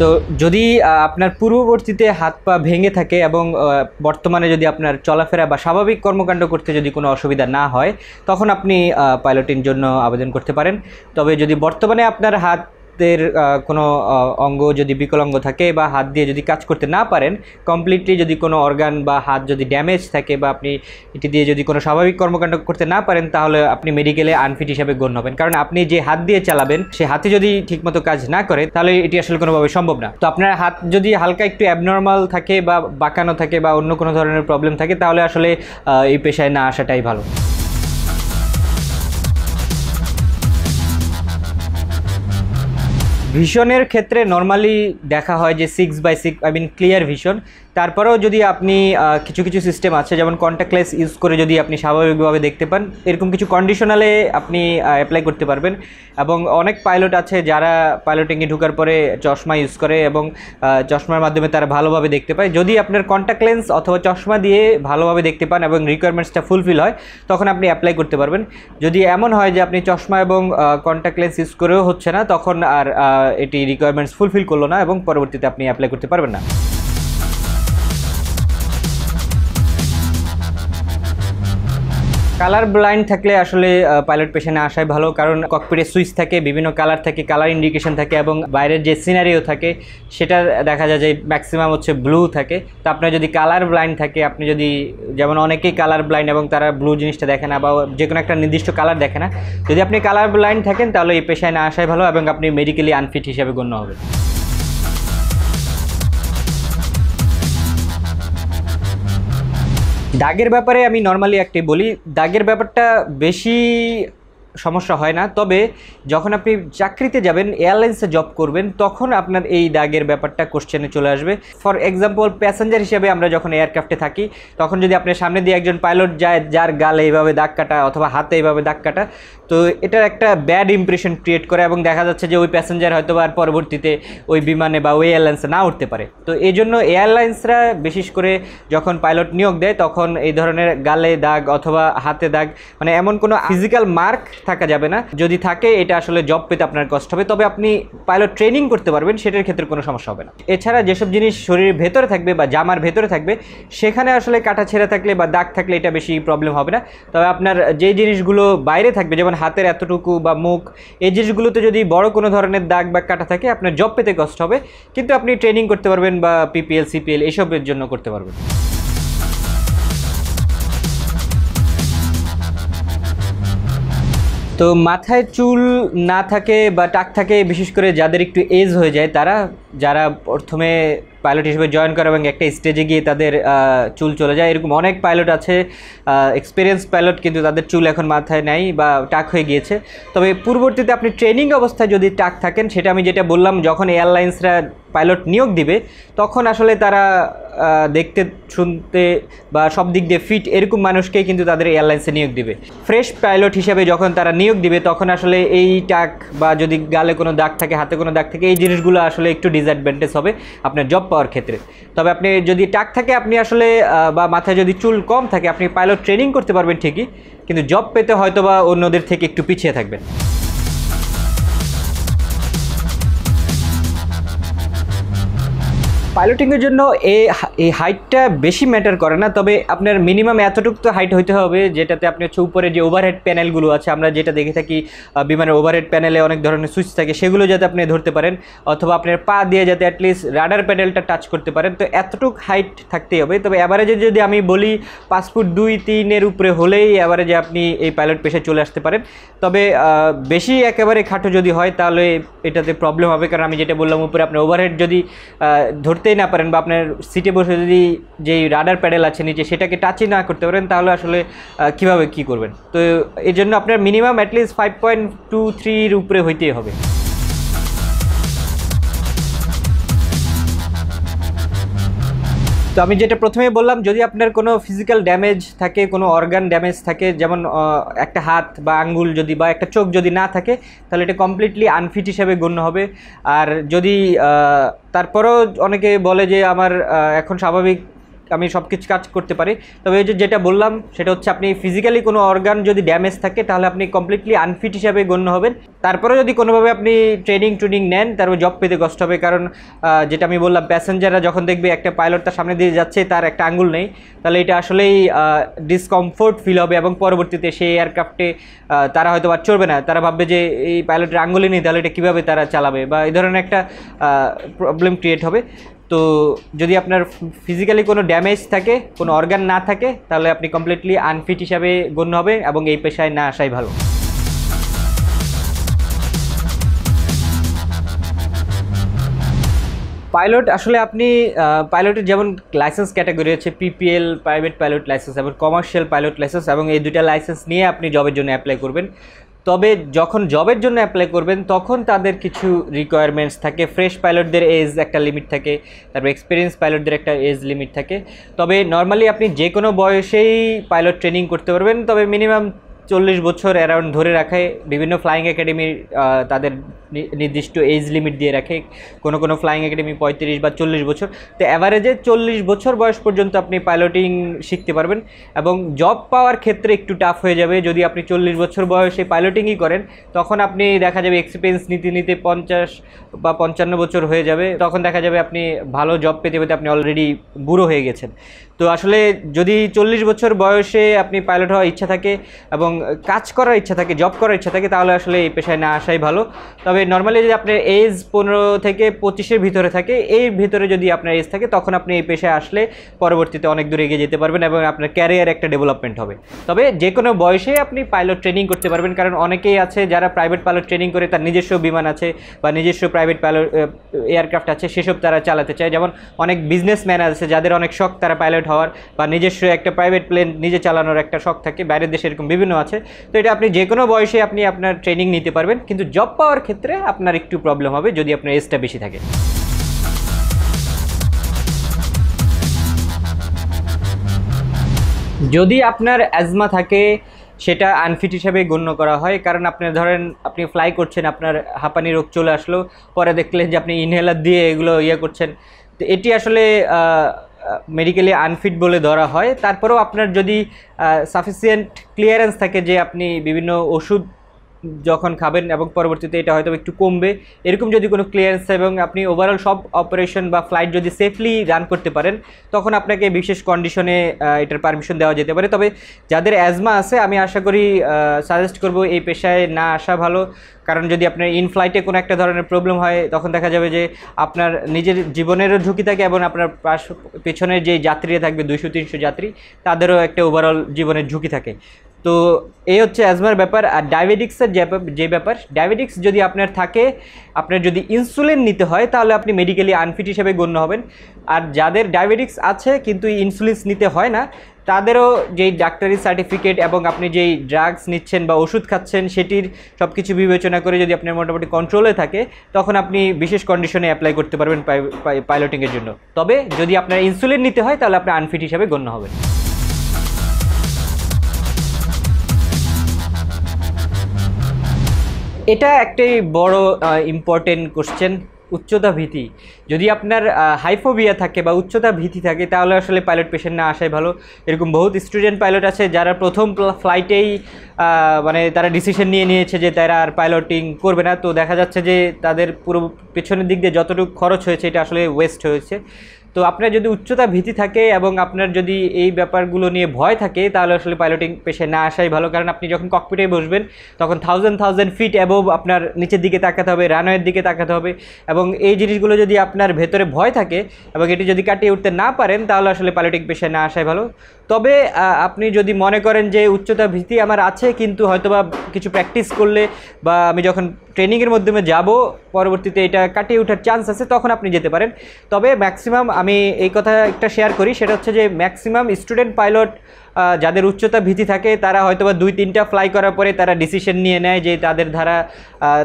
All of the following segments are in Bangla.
তো যদি আপনার পূর্ববর্তীতে হাত পা ভেঙে থাকে এবং বর্তমানে যদি আপনার চলাফেরা বা স্বাভাবিক কর্মকাণ্ড করতে যদি কোনো অসুবিধা না হয় তখন আপনি পাইলটের জন্য আবেদন করতে পারেন তবে যদি বর্তমানে আপনার হাত হাতের কোনো অঙ্গ যদি বিকলাঙ্গ থাকে বা হাত দিয়ে যদি কাজ করতে না পারেন কমপ্লিটলি যদি কোনো অর্গান বা হাত যদি ড্যামেজ থাকে বা আপনি এটি দিয়ে যদি কোনো স্বাভাবিক কর্মকাণ্ড করতে না পারেন তাহলে আপনি মেডিকেলে আনফিট হিসাবে গণ্য হবেন কারণ আপনি যে হাত দিয়ে চালাবেন সে হাতে যদি ঠিকমতো কাজ না করে তাহলে এটি আসলে কোনোভাবে সম্ভব না তো আপনার হাত যদি হালকা একটু অ্যাবনর্মাল থাকে বা বাঁকানো থাকে বা অন্য কোনো ধরনের প্রবলেম থাকে তাহলে আসলে এই পেশায় না আসাটাই ভালো ভিশনের ক্ষেত্রে নর্মালি দেখা হয় যে six by six I mean clear vision তারপরেও যদি আপনি কিছু কিছু সিস্টেম আছে যেমন কন্ট্যাক্টলেস ইউজ করে যদি আপনি স্বাভাবিকভাবে দেখতে পান এরকম কিছু কন্ডিশনালে আপনি অ্যাপ্লাই করতে পারবেন এবং অনেক পাইলট আছে যারা পাইলটিংয়ে ঢুকার পরে চশমা ইউজ করে এবং চশমার মাধ্যমে তারা ভালোভাবে দেখতে পায় যদি আপনার কন্ট্যাক্ট লেন্স অথবা চশমা দিয়ে ভালোভাবে দেখতে পান এবং রিকোয়ারমেন্টসটা ফুলফিল হয় তখন আপনি অ্যাপ্লাই করতে পারবেন যদি এমন হয় যে আপনি চশমা এবং কন্ট্যাক্ট লেন্স ইউজ করেও হচ্ছে না তখন আর এটি রিকোয়ারমেন্টস ফুলফিল করলো না এবং পরবর্তীতে আপনি অ্যাপ্লাই করতে পারবেন না কালার ব্লাইন্ড থাকলে আসলে পাইলট পেশেন্টে আসাই ভালো কারণ ককপিটে সুইচ থাকে বিভিন্ন কালার থাকে কালার ইন্ডিকেশন থাকে এবং বাইরের যে সিনারিও থাকে সেটা দেখা যায় যে ম্যাক্সিমাম হচ্ছে ব্লু থাকে তো আপনার যদি কালার ব্লাইন্ড থাকে আপনি যদি যেমন অনেকেই কালার ব্লাইন্ড এবং তারা ব্লু জিনিসটা দেখে না বা যে কোনো একটা নির্দিষ্ট কালার দেখে না যদি আপনি কালার ব্লাইন্ড থাকেন তাহলে এই পেশায় না আসাই ভালো এবং আপনি মেডিকেলি আনফিট হিসাবে গণ্য হবেন দাগের ব্যাপারে আমি নর্মালি একটি বলি দাগের ব্যাপারটা বেশি সমস্যা হয় না তবে যখন আপনি চাকরিতে যাবেন এয়ারলাইন্সে জব করবেন তখন আপনার এই দাগের ব্যাপারটা কোশ্চেনে চলে আসবে ফর এক্সাম্পল প্যাসেঞ্জার হিসেবে আমরা যখন এয়ারক্রাফটে থাকি তখন যদি আপনার সামনে দিয়ে একজন পাইলট যায় যার গালে এইভাবে দাগ কাটা অথবা হাতে এইভাবে দাগ কাটা তো এটার একটা ব্যাড ইমপ্রেশন ক্রিয়েট করে এবং দেখা যাচ্ছে যে ওই প্যাসেঞ্জার হয়তো আর পরবর্তীতে ওই বিমানে বা ওই এয়ারলাইন্সে না উঠতে পারে তো এই জন্য এয়ারলাইন্সরা বিশেষ করে যখন পাইলট নিয়োগ দেয় তখন এই ধরনের গালে দাগ অথবা হাতে দাগ মানে এমন কোনো ফিজিক্যাল মার্ক থাকা যাবে না যদি থাকে এটা আসলে জব পেতে আপনার কষ্ট হবে তবে আপনি পাইলট ট্রেনিং করতে পারবেন সেটার ক্ষেত্রে কোনো সমস্যা হবে না এছাড়া যেসব জিনিস শরীরের ভেতরে থাকবে বা জামার ভেতরে থাকবে সেখানে আসলে কাটা ছেঁড়া থাকলে বা দাগ থাকলে এটা বেশি প্রবলেম হবে না তবে আপনার যে জিনিসগুলো বাইরে থাকবে যেমন হাতের এতটুকু বা মুখ এই জিনিসগুলোতে যদি বড় কোনো ধরনের দাগ বা কাটা থাকে আপনার জব পেতে কষ্ট হবে কিন্তু আপনি ট্রেনিং করতে পারবেন বা পিপিএল সিপিএল এসবের জন্য করতে পারবেন তো মাথায় চুল না থাকে বা টাক থাকে বিশেষ করে যাদের একটু এজ হয়ে যায় তারা যারা প্রথমে পাইলট হিসেবে জয়েন করে এবং একটা স্টেজে গিয়ে তাদের চুল চলে যায় এরকম অনেক পাইলট আছে এক্সপিরিয়েন্স পাইলট কিন্তু তাদের চুল এখন মাথায় নাই বা টাক হয়ে গিয়েছে তবে পূর্ববর্তীতে আপনি ট্রেনিং অবস্থায় যদি টাক থাকেন সেটা আমি যেটা বললাম যখন এয়ারলাইন্সরা পাইলট নিয়োগ দিবে তখন আসলে তারা দেখতে শুনতে বা সব দিক দিয়ে ফিট এরকম মানুষকেই কিন্তু তাদের এয়ারলাইন্সে নিয়োগ দিবে ফ্রেশ পাইলট হিসাবে যখন তারা নিয়োগ দিবে তখন আসলে এই টাক বা যদি গালে কোনো দাগ থাকে হাতে কোনো দাগ থাকে এই জিনিসগুলো আসলে একটু ডিসঅ্যাডভান্টেজ হবে আপনার জব পাওয়ার ক্ষেত্রে তবে আপনি যদি টাক থাকে আপনি আসলে বা মাথায় যদি চুল কম থাকে আপনি পাইলট ট্রেনিং করতে পারবেন ঠিকই কিন্তু জব পেতে হয়তো বা অন্যদের থেকে একটু পিছিয়ে থাকবেন পাইলটিংয়ের জন্য এই হাইটটা বেশি ম্যাটার করে না তবে আপনার মিনিমাম এতটুকু তো হাইট হইতে হবে যেটাতে আপনি হচ্ছে উপরে যে ওভারহেড প্যানেলগুলো আছে আমরা যেটা দেখে থাকি বিমানের ওভারহেড প্যানেলে অনেক ধরনের সুইচ থাকে সেগুলো যাতে আপনি ধরতে পারেন অথবা আপনার পা দিয়ে যাতে অ্যাটলিস্ট রাডার প্যানেলটা টাচ করতে পারেন তো এতটুকু হাইট থাকতেই হবে তবে অ্যাভারেজে যদি আমি বলি পাঁচ ফুট দুই তিনের উপরে হলেই অ্যাভারেজে আপনি এই পাইলট পেশায় চলে আসতে পারেন তবে বেশি একেবারে খাটো যদি হয় তাহলে এটাতে প্রবলেম হবে কারণ আমি যেটা বললাম উপরে আপনি ওভারহেড যদি ধরতে করতেই না পারেন বা আপনার সিটে বসে যদি যেই রাডার প্যাডেল আছে নিচে সেটাকে টাচই না করতে পারেন তাহলে আসলে কিভাবে কি করবেন তো এর জন্য আপনার minimum at least five point two থ্রির উপরে হইতেই হবে তো আমি যেটা প্রথমে বললাম যদি আপনার কোনো ফিজিক্যাল ড্যামেজ থাকে কোনো অর্গান ড্যামেজ থাকে যেমন একটা হাত বা আঙ্গুল যদি বা একটা চোখ যদি না থাকে তাহলে এটা কমপ্লিটলি আনফিট হিসেবে গণ্য হবে আর যদি তারপরেও অনেকে বলে যে আমার এখন স্বাভাবিক আমি সব কিছু কাজ করতে পারি তবে ওই যে যেটা বললাম সেটা হচ্ছে আপনি ফিজিক্যালি কোনো অর্গান যদি ড্যামেজ থাকে তাহলে আপনি কমপ্লিটলি আনফিট হিসাবে গণ্য হবেন তারপরে যদি কোনোভাবে আপনি ট্রেনিং ট্রেনিং নেন তারপর জব পেতে কষ্ট হবে কারণ যেটা আমি বললাম প্যাসেঞ্জাররা যখন দেখবে একটা পাইলট তার সামনে দিয়ে যাচ্ছে তার একটা আঙ্গুল নেই তাহলে এটা আসলেই ডিসকমফোর্ট ফিল হবে এবং পরবর্তীতে সেই এয়ারক্রাফটে তারা হয়তো বা চড়বে না তারা ভাববে যে এই পাইলটের আঙ্গুলই নেই তাহলে এটা কীভাবে তারা চালাবে বা এই ধরনের একটা প্রবলেম ক্রিয়েট হবে তো যদি আপনার ফিজিক্যালি কোনো ড্যামেজ থাকে কোনো অর্গান না থাকে তাহলে আপনি কমপ্লিটলি আনফিট হিসাবে গণ্য হবে এবং এই পেশায় না আসাই ভালো পাইলট আসলে আপনি পাইলটের যেমন লাইসেন্স ক্যাটাগরি হচ্ছে পিপিএল প্রাইভেট পাইলট লাইসেন্স এবং কমার্শিয়াল পাইলট লাইসেন্স এবং এই দুটা লাইসেন্স নিয়ে আপনি জবের জন্য অ্যাপ্লাই করবেন তবে যখন জবের জন্য অ্যাপ্লাই করবেন তখন তাদের কিছু রিকোয়ারমেন্টস থাকে ফ্রেশ পাইলটদের এজ একটা লিমিট থাকে তারপর এক্সপিরিয়েন্স পাইলটদের একটা এজ লিমিট থাকে তবে নর্মালি আপনি যে কোনো বয়সেই পাইলট ট্রেনিং করতে পারবেন তবে মিনিমাম চল্লিশ বছর অ্যারাউন্ড ধরে রাখে বিভিন্ন ফ্লাইং একাডেমি তাদের নির্দিষ্ট এজ লিমিট দিয়ে রাখে কোনো কোনো ফ্লাইং একাডেমি পঁয়ত্রিশ বা চল্লিশ বছর তো অ্যাভারেজে চল্লিশ বছর বয়স পর্যন্ত আপনি পাইলটিং শিখতে পারবেন এবং জব পাওয়ার ক্ষেত্রে একটু টাফ হয়ে যাবে যদি আপনি চল্লিশ বছর বয়সে পাইলটিংই করেন তখন আপনি দেখা যাবে এক্সপিরিয়েন্স নিতে নিতে পঞ্চাশ বা পঞ্চান্ন বছর হয়ে যাবে তখন দেখা যাবে আপনি ভালো জব পেতে পেতে আপনি অলরেডি বুড়ো হয়ে গেছেন তো আসলে যদি চল্লিশ বছর বয়সে আপনি পাইলট হওয়ার ইচ্ছা থাকে এবং কাজ করার ইচ্ছা থাকে জব করার ইচ্ছা থাকে তাহলে আসলে এই পেশায় না আসাই ভালো তবে নর্মালি যদি আপনার এজ পনেরো থেকে পঁচিশের ভিতরে থাকে এই ভিতরে যদি আপনার এজ থাকে তখন আপনি এই পেশায় আসলে পরবর্তীতে অনেক দূরে এগিয়ে যেতে পারবেন এবং আপনার ক্যারিয়ার একটা ডেভেলপমেন্ট হবে তবে যে কোনো বয়সে আপনি পাইলট ট্রেনিং করতে পারবেন কারণ অনেকেই আছে যারা প্রাইভেট পাইলট ট্রেনিং করে তার নিজস্ব বিমান আছে বা নিজস্ব প্রাইভেট পাইলট এয়ারক্রাফট আছে সেসব তারা চালাতে চায় যেমন অনেক বিজনেসম্যান আছে যাদের অনেক শখ তারা পাইলট হওয়ার বা নিজস্ব একটা প্রাইভেট প্লেন নিজে চালানোর একটা শখ থাকে বাইরের দেশে এরকম বিভিন্ন আছে আছে তো এটা আপনি যে কোনো বয়সে আপনি আপনার ট্রেনিং নিতে পারবেন কিন্তু জব পাওয়ার ক্ষেত্রে আপনার একটু প্রবলেম হবে যদি আপনার এজটা বেশি থাকে যদি আপনার অ্যাজমা থাকে সেটা আনফিট হিসাবে গণ্য করা হয় কারণ আপনি ধরেন আপনি ফ্লাই করছেন আপনার হাঁপানি রোগ চলে আসলো পরে দেখলেন যে আপনি ইনহেলার দিয়ে এগুলো ইয়ে করছেন তো এটি আসলে মেডিকেলি আনফিট বলে ধরা হয় তারপরেও আপনার যদি সাফিসিয়েন্ট ক্লিয়ারেন্স থাকে যে আপনি বিভিন্ন ওষুধ যখন খাবেন এবং পরবর্তীতে এটা হয়তো একটু কমবে এরকম যদি কোনো ক্লিয়ারেন্স এবং আপনি ওভারঅল সব অপারেশন বা ফ্লাইট যদি সেফলি রান করতে পারেন তখন আপনাকে বিশেষ কন্ডিশনে এটার পারমিশন দেওয়া যেতে পারে তবে যাদের অ্যাজমা আছে আমি আশা করি সাজেস্ট করব এই পেশায় না আসা ভালো কারণ যদি আপনার ইন ফ্লাইটে কোনো একটা ধরনের প্রবলেম হয় তখন দেখা যাবে যে আপনার নিজের জীবনেরও ঝুঁকি থাকে এবং আপনার পেছনের যে যাত্রীরা থাকবে দুশো তিনশো যাত্রী তাদেরও একটা ওভারঅল জীবনের ঝুঁকি থাকে তো এই হচ্ছে অ্যাজমার ব্যাপার আর ডায়াবেটিক্সের যে ব্যাপার ডায়াবেটিক্স যদি আপনার থাকে আপনার যদি ইনসুলিন নিতে হয় তাহলে আপনি মেডিকেলি আনফিট হিসেবে গণ্য হবেন আর যাদের ডায়াবেটিক্স আছে কিন্তু ইনসুলিনস নিতে হয় না তাদেরও যেই ডাক্তারি সার্টিফিকেট এবং আপনি যেই ড্রাগস নিচ্ছেন বা ওষুধ খাচ্ছেন সেটির সব কিছু বিবেচনা করে যদি আপনার মোটামুটি কন্ট্রোলে থাকে তখন আপনি বিশেষ কন্ডিশনে অ্যাপ্লাই করতে পারবেন পাইলটিংয়ের জন্য তবে যদি আপনার ইনসুলিন নিতে হয় তাহলে আপনি আনফিট হিসাবে গণ্য হবেন এটা একটাই বড় ইম্পর্টেন্ট কোশ্চেন উচ্চতা ভীতি যদি আপনার হাইফোবিয়া থাকে বা উচ্চতা ভীতি থাকে তাহলে আসলে পাইলট পেশেন্ট না আসাই ভালো এরকম বহুত স্টুডেন্ট পাইলট আছে যারা প্রথম ফ্লাইটেই মানে তারা ডিসিশন নিয়ে নিয়েছে যে তারা আর পাইলটিং করবে না তো দেখা যাচ্ছে যে তাদের পুরো পেছনের দিক দিয়ে যতটুকু খরচ হয়েছে এটা আসলে ওয়েস্ট হয়েছে তো আপনার যদি উচ্চতা ভীতি থাকে এবং আপনার যদি এই ব্যাপারগুলো নিয়ে ভয় থাকে তাহলে আসলে পাইলটিং পেশে না আসাই ভালো কারণ আপনি যখন ককপিটে বসবেন তখন থাউজেন্ড থাউজেন্ড ফিট অ্যাবোভ আপনার নিচের দিকে তাকাতে হবে রানওয়ের দিকে তাকাতে হবে এবং এই জিনিসগুলো যদি আপনার ভেতরে ভয় থাকে এবং এটি যদি কাটিয়ে উঠতে না পারেন তাহলে আসলে পাইলটিং পেশে না আসাই ভালো তবে আপনি যদি মনে করেন যে উচ্চতা ভীতি আমার আছে কিন্তু হয়তোবা কিছু প্র্যাকটিস করলে বা আমি যখন ট্রেনিংয়ের মাধ্যমে যাব পরবর্তীতে এটা কাটিয়ে ওঠার চান্স আছে তখন আপনি যেতে পারেন তবে ম্যাক্সিমাম আমি এই কথা একটা শেয়ার করি সেটা হচ্ছে যে ম্যাক্সিমাম স্টুডেন্ট পাইলট যাদের উচ্চতা ভীতি থাকে তারা হয়তো বা দুই তিনটা ফ্লাই করার পরে তারা ডিসিশন নিয়ে নেয় যে তাদের দ্বারা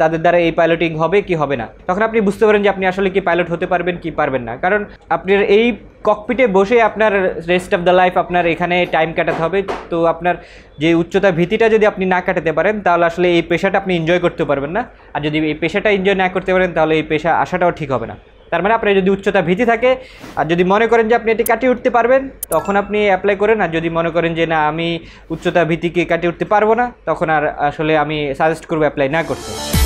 তাদের দ্বারা এই পাইলটিং হবে কি হবে না তখন আপনি বুঝতে পারেন যে আপনি আসলে কি পাইলট হতে পারবেন কি পারবেন না কারণ আপনার এই ককপিটে বসে আপনার রেস্ট অফ দ্য লাইফ আপনার এখানে টাইম কাটাতে হবে তো আপনার যে উচ্চতা ভীতিটা যদি আপনি না কাটাতে পারেন তাহলে আসলে এই পেশাটা আপনি এনজয় করতে পারবেন না আর যদি এই পেশাটা এনজয় না করতে পারেন তাহলে এই পেশা আসাটাও ঠিক হবে না তার মানে আপনার যদি উচ্চতা ভীতি থাকে আর যদি মনে করেন যে আপনি এটি কাটিয়ে উঠতে পারবেন তখন আপনি অ্যাপ্লাই করেন আর যদি মনে করেন যে না আমি উচ্চতা ভীতিকে কাটিয়ে উঠতে পারবো না তখন আর আসলে আমি সাজেস্ট করবো অ্যাপ্লাই না করতে